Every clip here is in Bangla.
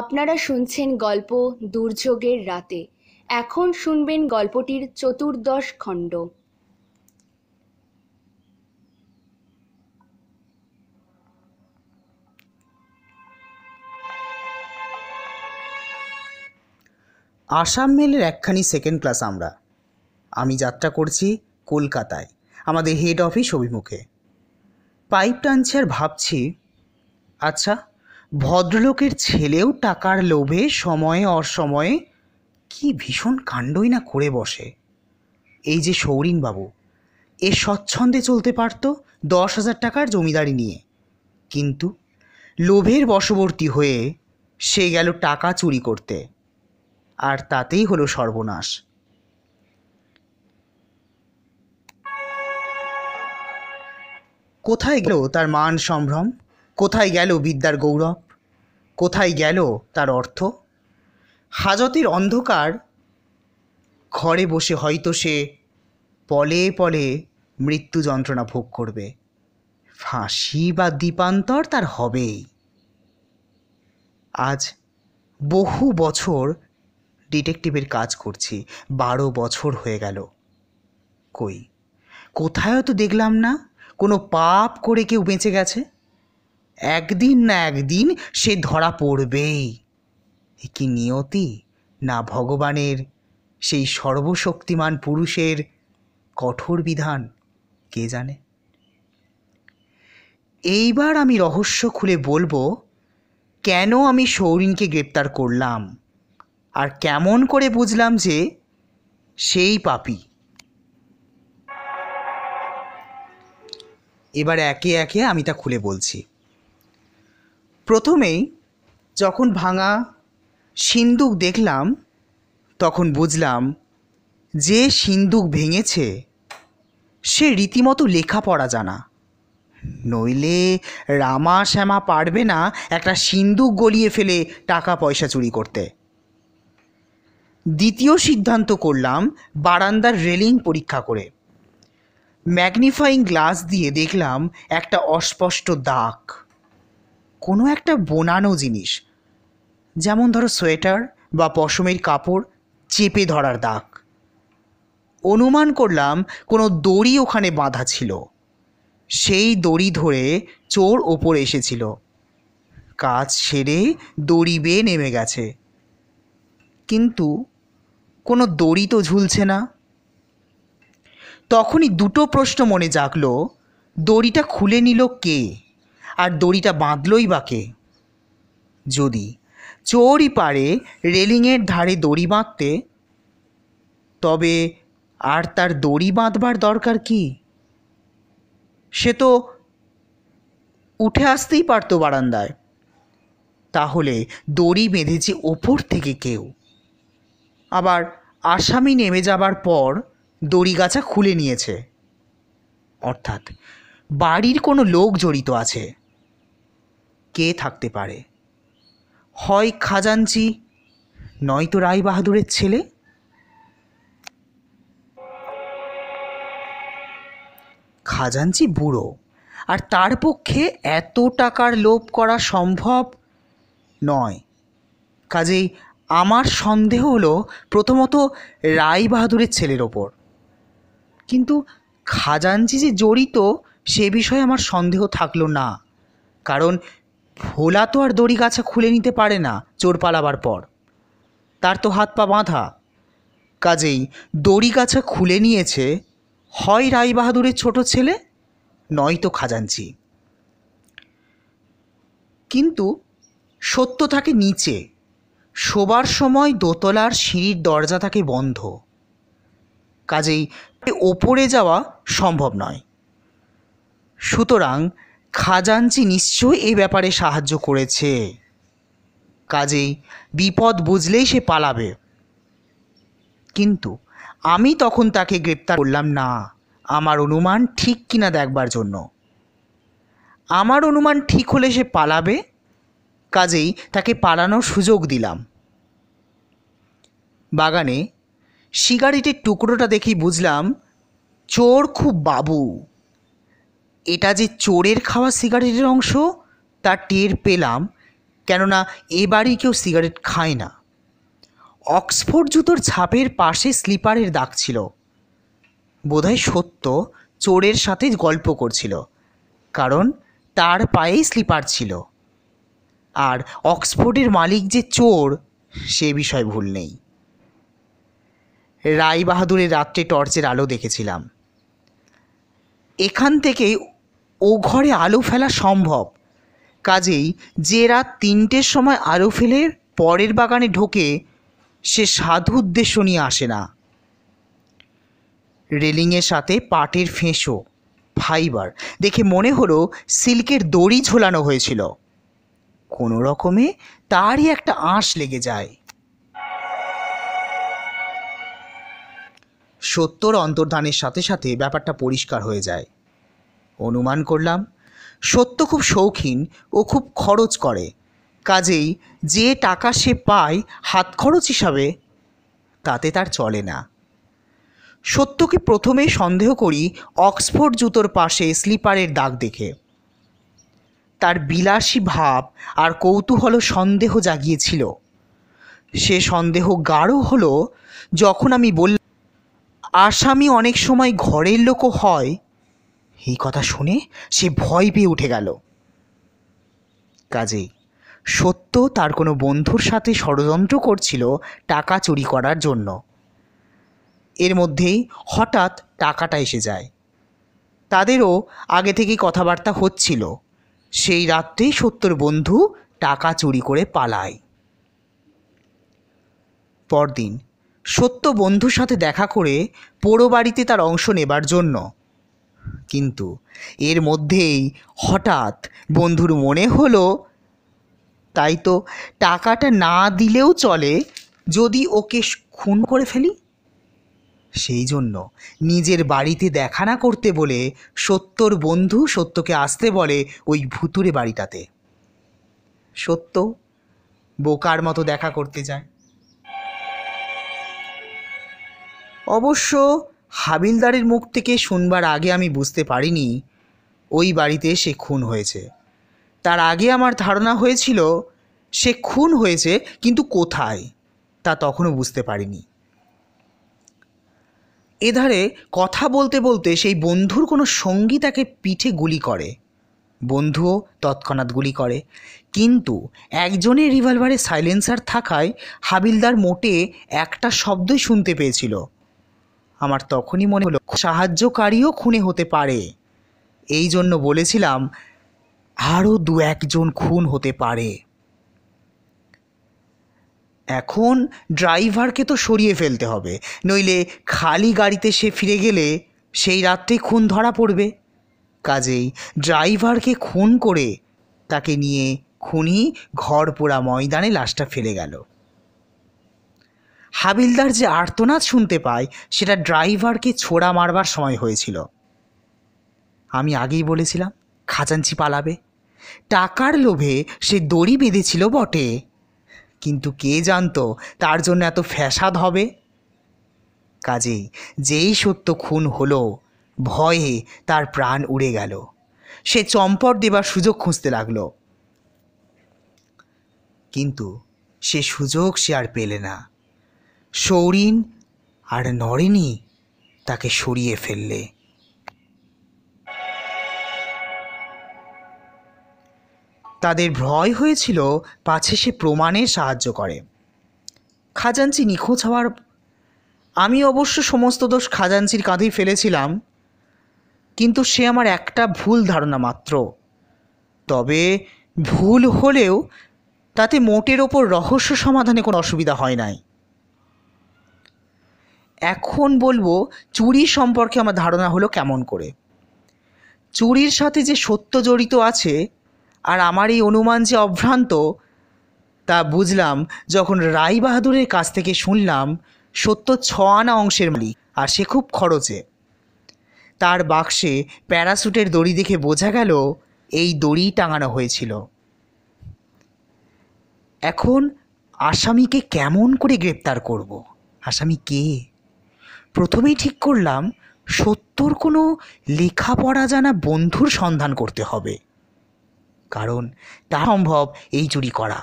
আপনারা শুনছেন গল্প দুর্যোগের রাতে এখন শুনবেন গল্পটির চতুর্দশ খণ্ড আসাম মেলের একখানি সেকেন্ড ক্লাস আমরা আমি যাত্রা করছি কলকাতায় আমাদের হেড অফিস অভিমুখে পাইপ টানছে আর ভাবছি আচ্ছা ভদ্রলোকের ছেলেও টাকার লোভে সময়ে অসময়ে কি ভীষণ কাণ্ডই না করে বসে এই যে সৌরিনবাবু এ স্বচ্ছন্দে চলতে পারত দশ হাজার টাকার জমিদারি নিয়ে কিন্তু লোভের বশবর্তী হয়ে সে গেল টাকা চুরি করতে আর তাতেই হলো সর্বনাশ কোথায় গেল তার মান সম্ভ্রম কোথায় গেল বিদ্যার গৌরব কোথায় গেল তার অর্থ হাজতের অন্ধকার ঘরে বসে হয়তো সে পলে পলে মৃত্যু যন্ত্রণা ভোগ করবে ফাঁসি বা দ্বীপান্তর তার হবেই আজ বহু বছর ডিটেকটিভের কাজ করছি বারো বছর হয়ে গেল কই কোথায়ও তো দেখলাম না কোনো পাপ করে কেউ বেঁচে গেছে একদিন না একদিন সে ধরা পড়বেই এ কি নিয়তি না ভগবানের সেই সর্বশক্তিমান পুরুষের কঠোর বিধান কে জানে এইবার আমি রহস্য খুলে বলবো কেন আমি সৌরিনকে গ্রেপ্তার করলাম আর কেমন করে বুঝলাম যে সেই পাপি এবার একে একে আমি তা খুলে বলছি প্রথমেই যখন ভাঙা সিন্দুক দেখলাম তখন বুঝলাম যে সিন্দুক ভেঙেছে সে রীতিমতো লেখাপড়া জানা নইলে রামা শ্যামা পারবে না একটা সিন্দুক গলিয়ে ফেলে টাকা পয়সা চুরি করতে দ্বিতীয় সিদ্ধান্ত করলাম বারান্দার রেলিং পরীক্ষা করে ম্যাগনিফাইং গ্লাস দিয়ে দেখলাম একটা অস্পষ্ট দাগ কোনো একটা বোনানো জিনিস যেমন ধরো সোয়েটার বা পশমের কাপড় চেপে ধরার দাগ অনুমান করলাম কোনো দড়ি ওখানে বাঁধা ছিল সেই দড়ি ধরে চোর ওপরে এসেছিল কাজ সেরে দড়ি বেয়ে নেমে গেছে কিন্তু কোনো দড়ি তো ঝুলছে না তখনই দুটো প্রশ্ন মনে জাগলো দড়িটা খুলে নিল কে আর দড়িটা বাঁধলই বা কে যদি চোরই পারে রেলিংয়ের ধারে দড়ি বাঁধতে তবে আর তার দড়ি বাঁধবার দরকার কি সে তো উঠে আসতেই পারতো বারান্দায় তাহলে দড়ি বেঁধেছে ওপর থেকে কেউ আবার আসামি নেমে যাবার পর দড়ি গাছা খুলে নিয়েছে অর্থাৎ বাড়ির কোনো লোক জড়িত আছে কে থাকতে পারে হয় খাজাঞ্চি নয়তো রায়বাহাদুরের ছেলে খাজাঞ্চি বুড়ো আর তার পক্ষে এত টাকার লোভ করা সম্ভব নয় কাজেই আমার সন্দেহ হলো প্রথমত রায়বাহাদুরের ছেলের ওপর কিন্তু খাজাঞ্চি যে জড়িত সে বিষয়ে আমার সন্দেহ থাকলো না কারণ ভোলা তো আর দড়ি গাছা খুলে নিতে পারে না চোর পালাবার পর তার তো হাত পা বাঁধা কাজেই দড়ি গাছা খুলে নিয়েছে হয় বাহাদুরের ছোট ছেলে নয়তো খাজাঞ্চি কিন্তু সত্য থাকে নিচে শোবার সময় দোতলার সিঁড়ির দরজা থাকে বন্ধ কাজেই ওপরে যাওয়া সম্ভব নয় সুতরাং খাজাঞ্চি নিশ্চয়ই এ ব্যাপারে সাহায্য করেছে কাজেই বিপদ বুঝলেই সে পালাবে কিন্তু আমি তখন তাকে গ্রেপ্তার করলাম না আমার অনুমান ঠিক কিনা দেখবার জন্য আমার অনুমান ঠিক হলে সে পালাবে কাজেই তাকে পালানোর সুযোগ দিলাম বাগানে সিগারেটের টুকরোটা দেখেই বুঝলাম চোর খুব বাবু এটা যে চোরের খাওয়া সিগারেটের অংশ তা টের পেলাম কেননা এ বাড়ি কেউ সিগারেট খায় না অক্সফোর্ড জুতোর ছাপের পাশে স্লিপারের দাগ ছিল বোধহয় সত্য চোরের সাথে গল্প করছিল কারণ তার পায়েই স্লিপার ছিল আর অক্সফোর্ডের মালিক যে চোর সে বিষয় ভুল নেই রায় বাহাদুরের রাত্রে টর্চের আলো দেখেছিলাম এখান থেকেই ও ঘরে আলো ফেলা সম্ভব কাজেই যে রাত তিনটের সময় আলো ফেলে পরের বাগানে ঢোকে সে সাধু উদ্দেশ্য নিয়ে আসে না রেলিংয়ের সাথে পাটের ফেঁসো ফাইবার দেখে মনে হলো সিল্কের দড়ি ঝোলানো হয়েছিল কোনো রকমে তারই একটা আঁশ লেগে যায় সত্যর অন্তর্ধানের সাথে সাথে ব্যাপারটা পরিষ্কার হয়ে যায় অনুমান করলাম সত্য খুব শৌখিন ও খুব খরচ করে কাজেই যে টাকা সে পায় হাত খরচ হিসাবে তাতে তার চলে না সত্যকে প্রথমে সন্দেহ করি অক্সফোর্ড জুতোর পাশে স্লিপারের দাগ দেখে তার বিলাসী ভাব আর কৌতূহল সন্দেহ জাগিয়েছিল সে সন্দেহ গাঢ় হলো যখন আমি বললাম আসামি অনেক সময় ঘরের লোকও হয় এই কথা শুনে সে ভয় পেয়ে উঠে গেল কাজেই সত্য তার কোনো বন্ধুর সাথে ষড়যন্ত্র করছিল টাকা চুরি করার জন্য এর মধ্যেই হঠাৎ টাকাটা এসে যায় তাদেরও আগে থেকেই কথাবার্তা হচ্ছিল সেই রাত্রেই সত্যর বন্ধু টাকা চুরি করে পালায় পরদিন সত্য বন্ধুর সাথে দেখা করে পোড়ো বাড়িতে তার অংশ নেবার জন্য কিন্তু এর মধ্যেই হঠাৎ বন্ধুর মনে হলো তাই তো টাকাটা না দিলেও চলে যদি ওকে খুন করে ফেলি সেই জন্য নিজের বাড়িতে দেখা না করতে বলে সত্যর বন্ধু সত্যকে আসতে বলে ওই ভুতুরে বাড়িটাতে সত্য বোকার মতো দেখা করতে যায় অবশ্য হাবিলদারের মুখ থেকে শুনবার আগে আমি বুঝতে পারিনি ওই বাড়িতে সে খুন হয়েছে তার আগে আমার ধারণা হয়েছিল সে খুন হয়েছে কিন্তু কোথায় তা তখনও বুঝতে পারিনি এধারে কথা বলতে বলতে সেই বন্ধুর কোনো সঙ্গী তাকে পিঠে গুলি করে বন্ধুও তৎক্ষণাৎ গুলি করে কিন্তু একজনের রিভলভারে সাইলেন্সার থাকায় হাবিলদার মোটে একটা শব্দই শুনতে পেয়েছিল আমার তখনই মনে হলো সাহায্যকারীও খুনে হতে পারে এই জন্য বলেছিলাম আরও দু একজন খুন হতে পারে এখন ড্রাইভারকে তো সরিয়ে ফেলতে হবে নইলে খালি গাড়িতে সে ফিরে গেলে সেই রাত্রেই খুন ধরা পড়বে কাজেই ড্রাইভারকে খুন করে তাকে নিয়ে খুনি ঘর পোড়া ময়দানে লাশটা ফেলে গেল হাবিলদার যে আর্তনাদ শুনতে পায় সেটা ড্রাইভারকে ছোড়া মারবার সময় হয়েছিল আমি আগেই বলেছিলাম খাজাঞ্চি পালাবে টাকার লোভে সে দড়ি বেঁধেছিল বটে কিন্তু কে জানতো তার জন্য এত ফ্যাসাদ হবে কাজেই যেই সত্য খুন হলো ভয়ে তার প্রাণ উড়ে গেল সে চম্পট দেবার সুযোগ খুঁজতে লাগলো কিন্তু সে সুযোগ সে আর পেলে না সৌরিন আর নরেনই তাকে সরিয়ে ফেললে তাদের ভয় হয়েছিল পাছে সে প্রমাণে সাহায্য করে খাজাঞ্চি নিখোঁজ হওয়ার আমি অবশ্য সমস্ত দোষ খাজাঞ্চির কাঁধেই ফেলেছিলাম কিন্তু সে আমার একটা ভুল ধারণা মাত্র তবে ভুল হলেও তাতে মোটের ওপর রহস্য সমাধানে কোনো অসুবিধা হয় নাই এখন বলবো চুরি সম্পর্কে আমার ধারণা হলো কেমন করে চুরির সাথে যে সত্য জড়িত আছে আর আমার এই অনুমান যে অভ্রান্ত তা বুঝলাম যখন রায়বাহাদুরের কাছ থেকে শুনলাম সত্য ছ আনা অংশের মালিক আর সে খুব খরচে তার বাক্সে প্যারাসুটের দড়ি দেখে বোঝা গেল এই দড়ি টাঙানো হয়েছিল এখন আসামিকে কেমন করে গ্রেপ্তার করব আসামি কে প্রথমেই ঠিক করলাম সত্যর কোনো লেখাপড়া জানা বন্ধুর সন্ধান করতে হবে কারণ তা সম্ভব এই চুরি করা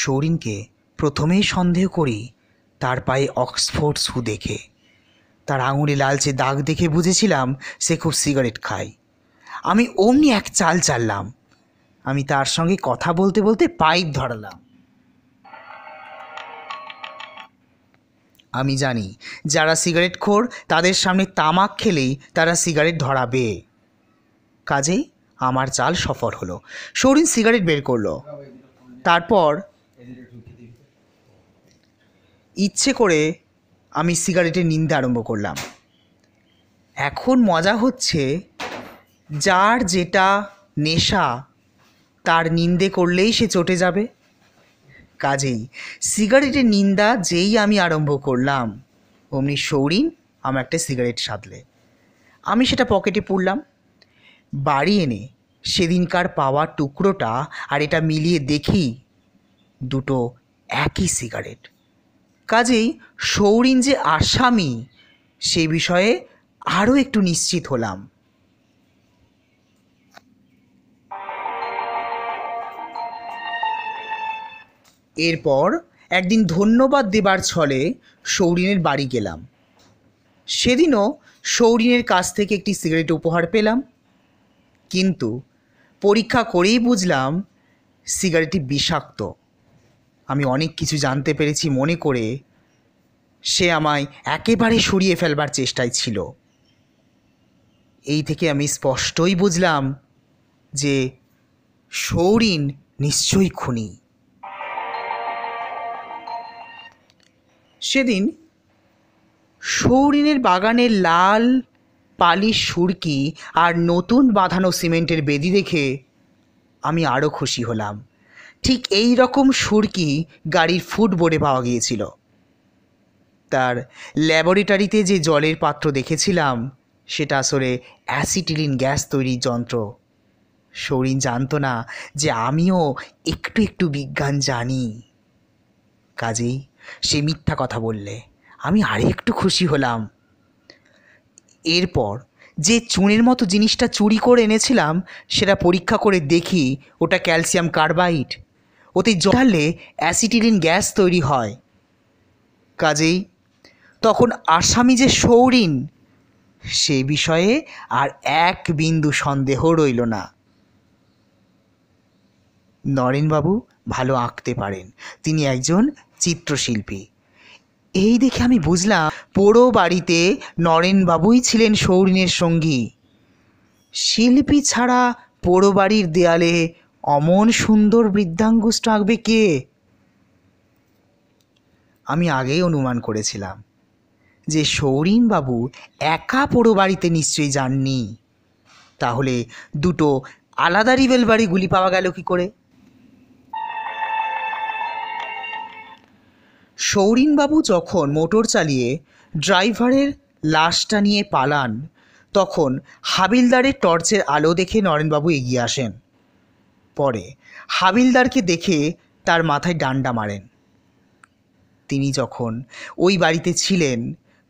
শৌরিনকে প্রথমেই সন্দেহ করি তার পায়ে অক্সফোর্ড শু দেখে তার আঙুলে লালচে দাগ দেখে বুঝেছিলাম সে খুব সিগারেট খায় আমি অমনি এক চাল চাললাম আমি তার সঙ্গে কথা বলতে বলতে পাইপ ধরালাম আমি জানি যারা সিগারেট খোর তাদের সামনে তামাক খেলেই তারা সিগারেট ধরাবে কাজেই আমার চাল সফল হলো শৌরিন সিগারেট বের করলো তারপর ইচ্ছে করে আমি সিগারেটের নিন্দা আরম্ভ করলাম এখন মজা হচ্ছে যার যেটা নেশা তার নিন্দে করলেই সে চটে যাবে কাজেই সিগারেটের নিন্দা যেই আমি আরম্ভ করলাম অমনি সৌরিন আমার একটা সিগারেট সাধলে আমি সেটা পকেটে পুরলাম বাড়ি এনে সেদিনকার পাওয়া টুকরোটা আর এটা মিলিয়ে দেখি দুটো একই সিগারেট কাজেই সৌরিন যে আসামি সে বিষয়ে আরও একটু নিশ্চিত হলাম এরপর একদিন ধন্যবাদ দেবার ছলে সৌরিনের বাড়ি গেলাম সেদিনও সৌরিনের কাছ থেকে একটি সিগারেট উপহার পেলাম কিন্তু পরীক্ষা করেই বুঝলাম সিগারেটটি বিষাক্ত আমি অনেক কিছু জানতে পেরেছি মনে করে সে আমায় একেবারে সরিয়ে ফেলবার চেষ্টায় ছিল এই থেকে আমি স্পষ্টই বুঝলাম যে সৌরিন নিশ্চয়ই খুনি সেদিন সৌরিনের বাগানের লাল পালিশ সুরকি আর নতুন বাঁধানো সিমেন্টের বেদি দেখে আমি আরও খুশি হলাম ঠিক এই রকম সুরকি গাড়ির ফুটবোর্ডে পাওয়া গিয়েছিল তার ল্যাবরেটরিতে যে জলের পাত্র দেখেছিলাম সেটা আসলে অ্যাসিটিলিন গ্যাস তৈরির যন্ত্র সৌরিন জানতো না যে আমিও একটু একটু বিজ্ঞান জানি কাজেই সে মিথ্যা কথা বললে আমি আরেকটু খুশি হলাম এরপর যে চুনের মতো জিনিসটা চুরি করে এনেছিলাম সেটা পরীক্ষা করে দেখি ওটা ক্যালসিয়াম কার্বাইড ওতে জলে অ্যাসিটিলিন গ্যাস তৈরি হয় কাজেই তখন আসামি যে সৌরিন সে বিষয়ে আর এক বিন্দু সন্দেহ রইল না নরেনবাবু ভালো আঁকতে পারেন তিনি একজন চিত্রশিল্পী এই দেখে আমি বুঝলাম পোড়ো বাড়িতে নরেনবাবুই ছিলেন সৌরিনের সঙ্গী শিল্পী ছাড়া পোড়ো বাড়ির দেয়ালে অমন সুন্দর বৃদ্ধাঙ্গুষ্ঠ আঁকবে কে আমি আগেই অনুমান করেছিলাম যে সৌরিনবাবু একা পোড়ো বাড়িতে নিশ্চয়ই যাননি তাহলে দুটো আলাদা রিবেল বাড়ি গুলি পাওয়া গেল কি করে সৌরিনবাবু যখন মোটর চালিয়ে ড্রাইভারের লাশটা নিয়ে পালান তখন হাবিলদারের টর্চের আলো দেখে নরেনবাবু এগিয়ে আসেন পরে হাবিলদারকে দেখে তার মাথায় ডান্ডা মারেন তিনি যখন ওই বাড়িতে ছিলেন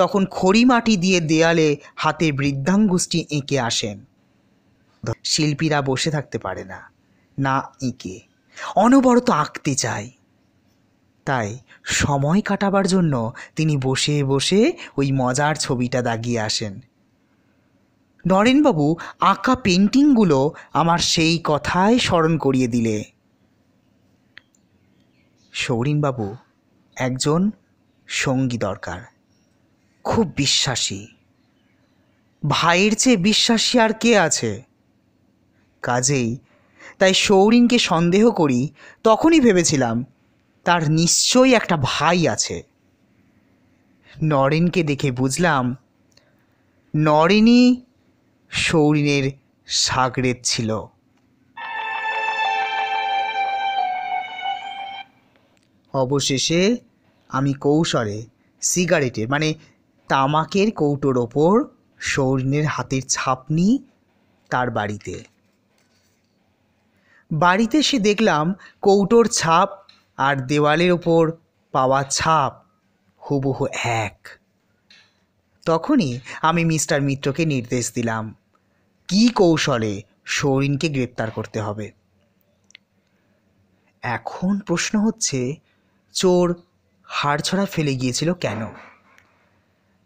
তখন খড়ি মাটি দিয়ে দেয়ালে হাতে বৃদ্ধাঙ্গুষ্টি এঁকে আসেন শিল্পীরা বসে থাকতে পারে না না এঁকে অনবরত আঁকতে চায় তাই সময় কাটাবার জন্য তিনি বসে বসে ওই মজার ছবিটা দাগিয়ে আসেন নরেনবাবু আঁকা পেন্টিংগুলো আমার সেই কথাই স্মরণ করিয়ে দিলে সৌরিনবাবু একজন সঙ্গী দরকার খুব বিশ্বাসী ভাইয়ের চেয়ে বিশ্বাসী আর কে আছে কাজেই তাই সৌরিনকে সন্দেহ করি তখনই ভেবেছিলাম তার নিশ্চয়ই একটা ভাই আছে নরেনকে দেখে বুঝলাম নরেনই সৌরিনের সাগরেদ ছিল অবশেষে আমি কৌশলে সিগারেটের মানে তামাকের কৌটোর ওপর সৌরিনের হাতের ছাপ নিই তার বাড়িতে বাড়িতে সে দেখলাম কৌটোর ছাপ আর দেওয়ালের ওপর পাওয়া ছাপ হুবহু এক তখনই আমি মিস্টার মিত্রকে নির্দেশ দিলাম কি কৌশলে শৌরিনকে গ্রেপ্তার করতে হবে এখন প্রশ্ন হচ্ছে চোর হাড়ছড়া ফেলে গিয়েছিল কেন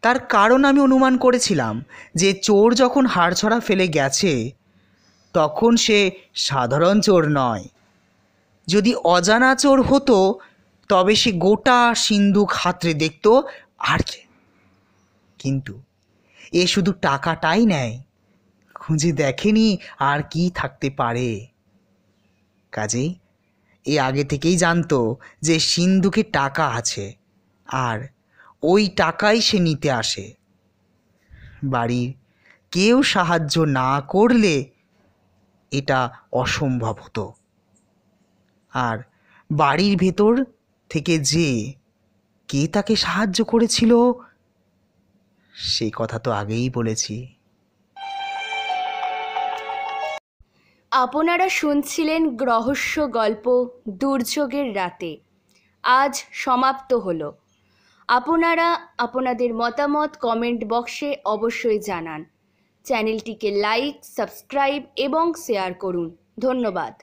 তার কারণ আমি অনুমান করেছিলাম যে চোর যখন হাড়ছড়া ফেলে গেছে তখন সে সাধারণ চোর নয় যদি অজানা চোর হতো তবে সে গোটা সিন্ধুক হাতড়ে দেখত আর কে কিন্তু এ শুধু টাকাটাই নেয় খুঁজে দেখেনি আর কি থাকতে পারে কাজেই এ আগে থেকেই জানতো যে সিন্ধুকে টাকা আছে আর ওই টাকাই সে নিতে আসে বাড়ির কেউ সাহায্য না করলে এটা অসম্ভব হতো আর বাড়ির ভেতর থেকে যে কে তাকে সাহায্য করেছিল সে কথা তো আগেই বলেছি আপনারা শুনছিলেন রহস্য গল্প দুর্যোগের রাতে আজ সমাপ্ত হলো আপনারা আপনাদের মতামত কমেন্ট বক্সে অবশ্যই জানান চ্যানেলটিকে লাইক সাবস্ক্রাইব এবং শেয়ার করুন ধন্যবাদ